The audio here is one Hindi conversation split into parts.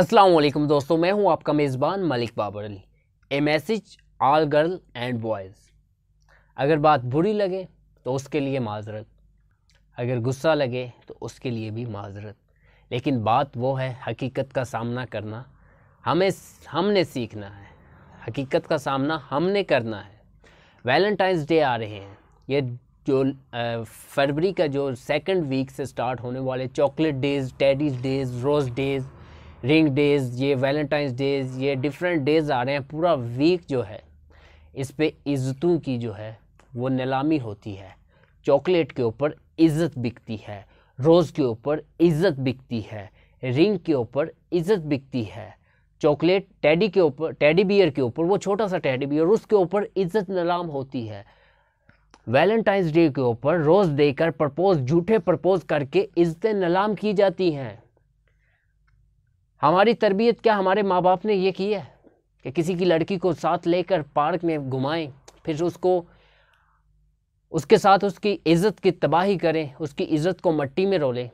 असलम दोस्तों मैं हूं आपका मेज़बान Malik Babar Ali a message all girl and boys अगर बात बुरी लगे तो उसके लिए माजरत अगर गुस्सा लगे तो उसके लिए भी माजरत लेकिन बात वो है हकीकत का सामना करना हमें हमने सीखना है हकीकत का सामना हमने करना है वैलेंटाइंस डे आ रहे हैं ये जो फरवरी का जो सेकंड वीक से स्टार्ट होने वाले chocolate days teddies days rose days ring days ये वैलेंटाइंस डेज ये डिफरेंट डेज आ रहे हैं पूरा वीक जो है इस पर इज़्ज़तों की जो है वो नीलामी होती है चॉकलेट के ऊपर इज़्ज़त बिकती है रोज़ के ऊपर इज़्ज़त बिकती है रिंग के ऊपर इज़्ज़त बिकती है चॉकलेट टैडी के ऊपर टैडी बियर के ऊपर वो छोटा सा टैडी बियर उसके ऊपर इज़्ज़त नीलाम होती है वैलेंटाइंस डे के ऊपर रोज़ देकर प्रपोज झूठे प्रपोज करके इज्जत नलाम की जाती हैं हमारी तरबियत क्या हमारे माँ बाप ने ये की है कि किसी की लड़की को साथ लेकर पार्क में घुमाएं फिर उसको उसके साथ उसकी इज़्ज़त की तबाही करें उसकी इज़्ज़त को मट्टी में रोलें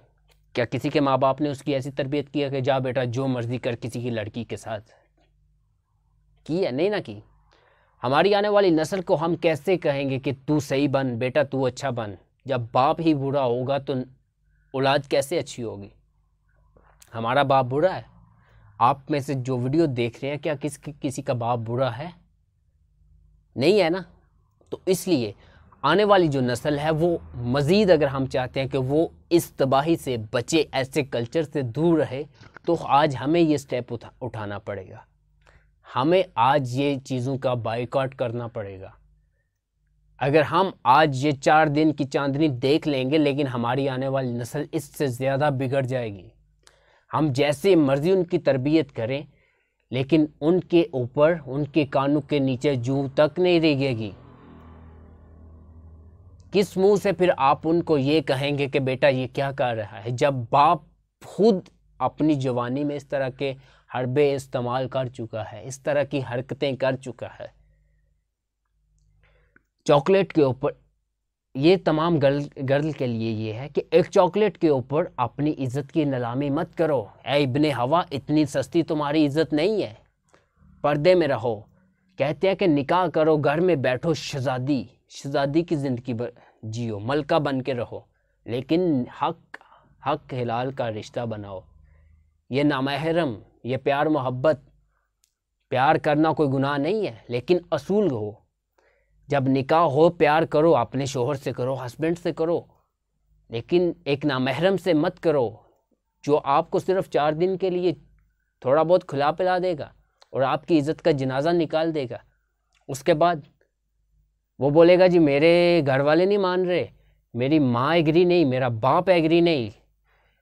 क्या किसी के माँ बाप ने उसकी ऐसी तरबियत की है कि जा बेटा जो मर्ज़ी कर किसी की लड़की के साथ की है नहीं ना की हमारी आने वाली नस्ल को हम कैसे कहेंगे कि तू सही बन बेटा तू अच्छा बन जब बाप ही बुरा होगा तो औलाद कैसे अच्छी होगी हमारा बाप बुरा है आप में से जो वीडियो देख रहे हैं क्या किस कि, किसी का बाप बुरा है नहीं है ना तो इसलिए आने वाली जो नस्ल है वो मज़ीद अगर हम चाहते हैं कि वो इस तबाही से बचे ऐसे कल्चर से दूर रहे तो आज हमें ये स्टेप उठा उठाना पड़ेगा हमें आज ये चीज़ों का बाइकआउट करना पड़ेगा अगर हम आज ये चार दिन की चांदनी देख लेंगे लेकिन हमारी आने वाली नस्ल इससे ज़्यादा बिगड़ जाएगी हम जैसे मर्ज़ी उनकी तरबियत करें लेकिन उनके ऊपर उनके कानों के नीचे जू तक नहीं रहेगी किस मुंह से फिर आप उनको ये कहेंगे कि बेटा ये क्या कर रहा है जब बाप खुद अपनी जवानी में इस तरह के हरबे इस्तेमाल कर चुका है इस तरह की हरकतें कर चुका है चॉकलेट के ऊपर ये तमाम गर्ल गर्ल के लिए ये है कि एक चॉकलेट के ऊपर अपनी इज्जत की नलामी मत करो ए इबन हवा इतनी सस्ती तुम्हारी इज्जत नहीं है पर्दे में रहो कहते हैं कि निकाह करो घर में बैठो शहजादी शहजादी की ज़िंदगी जियो मलका बन के रहो लेकिन हक हक हिलाल का रिश्ता बनाओ ये नामहरम ये प्यार मोहब्बत प्यार करना कोई गुनाह नहीं है लेकिन असूल हो जब निकाह हो प्यार करो अपने शोहर से करो हस्बैंड से करो लेकिन एक नामहरम से मत करो जो आपको सिर्फ चार दिन के लिए थोड़ा बहुत खुला पिला देगा और आपकी इज़्ज़त का जनाजा निकाल देगा उसके बाद वो बोलेगा जी मेरे घर वाले नहीं मान रहे मेरी माँ एग्री नहीं मेरा बाप एग्री नहीं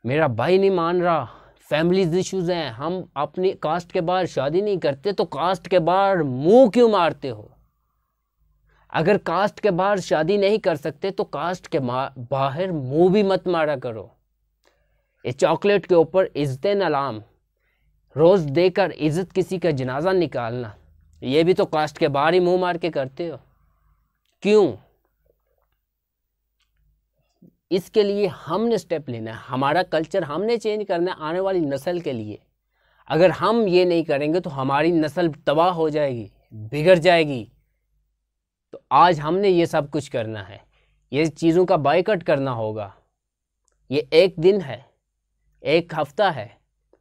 मेरा भाई नहीं मान रहा फैमिलीज इश्यूज़ हैं हम अपनी कास्ट के बाहर शादी नहीं करते तो कास्ट के बाहर मुंह क्यों मारते हो अगर कास्ट के बाहर शादी नहीं कर सकते तो कास्ट के बाहर मुंह भी मत मारा करो ये चॉकलेट के ऊपर इज्जत नलाम रोज़ देकर इज्जत किसी का जनाजा निकालना ये भी तो कास्ट के बाहर ही मुंह मार के करते हो क्यों इसके लिए हमने स्टेप लेना है हमारा कल्चर हमने चेंज करना है आने वाली नस्ल के लिए अगर हम ये नहीं करेंगे तो हमारी नस्ल तबाह हो जाएगी बिगड़ जाएगी तो आज हमने ये सब कुछ करना है ये चीज़ों का बाइकट करना होगा ये एक दिन है एक हफ्ता है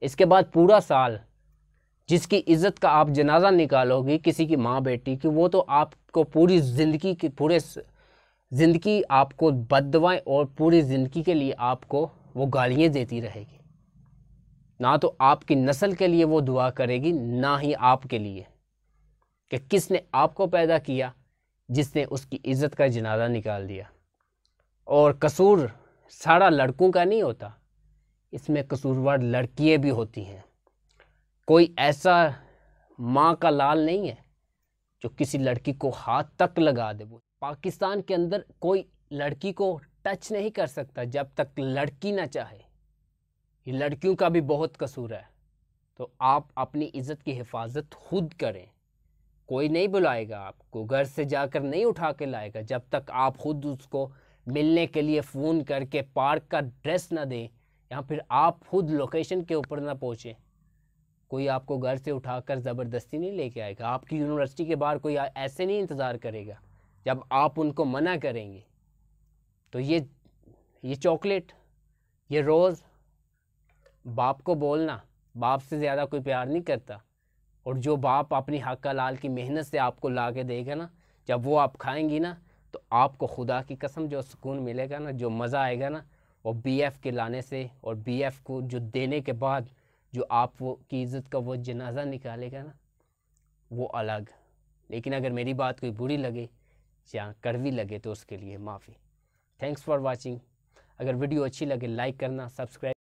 इसके बाद पूरा साल जिसकी इज़्ज़त का आप जनाजा निकालोगे किसी की माँ बेटी की वो तो आपको पूरी ज़िंदगी की पूरे ज़िंदगी आपको बदवाएँ और पूरी ज़िंदगी के लिए आपको वो गालियाँ देती रहेगी ना तो आपकी नस्ल के लिए वो दुआ करेगी ना ही आपके लिए कि किसने आपको पैदा किया जिसने उसकी इज़्ज़त का जनाजा निकाल दिया और कसूर सारा लड़कों का नहीं होता इसमें कसूरवार लड़कियाँ भी होती हैं कोई ऐसा माँ का लाल नहीं है जो किसी लड़की को हाथ तक लगा दे वो पाकिस्तान के अंदर कोई लड़की को टच नहीं कर सकता जब तक लड़की ना चाहे ये लड़कियों का भी बहुत कसूर है तो आप अपनी इज़्ज़त की हिफाजत खुद करें कोई नहीं बुलाएगा आपको घर से जाकर नहीं उठा के लाएगा जब तक आप खुद उसको मिलने के लिए फ़ोन करके पार्क का ड्रेस ना दें या फिर आप खुद लोकेशन के ऊपर ना पहुँचें कोई आपको घर से उठाकर ज़बरदस्ती नहीं लेके आएगा आपकी यूनिवर्सिटी के बाहर कोई ऐसे नहीं इंतज़ार करेगा जब आप उनको मना करेंगे तो ये ये चॉकलेट ये रोज़ बाप को बोलना बाप से ज़्यादा कोई प्यार नहीं करता और जो बाप अपनी हक्का लाल की मेहनत से आपको ला के देगा ना जब वो आप खाएंगी ना तो आपको खुदा की कसम जो सुकून मिलेगा ना जो मज़ा आएगा ना वो बी एफ़ के लाने से और बी एफ़ को जो देने के बाद जो आप वो की इज़्ज़त का वो जनाजा निकालेगा ना वो अलग लेकिन अगर मेरी बात कोई बुरी लगे या कड़वी लगे तो उसके लिए माफ़ी थैंक्स फॉर वॉचिंग अगर वीडियो अच्छी लगे लाइक करना सब्सक्राइब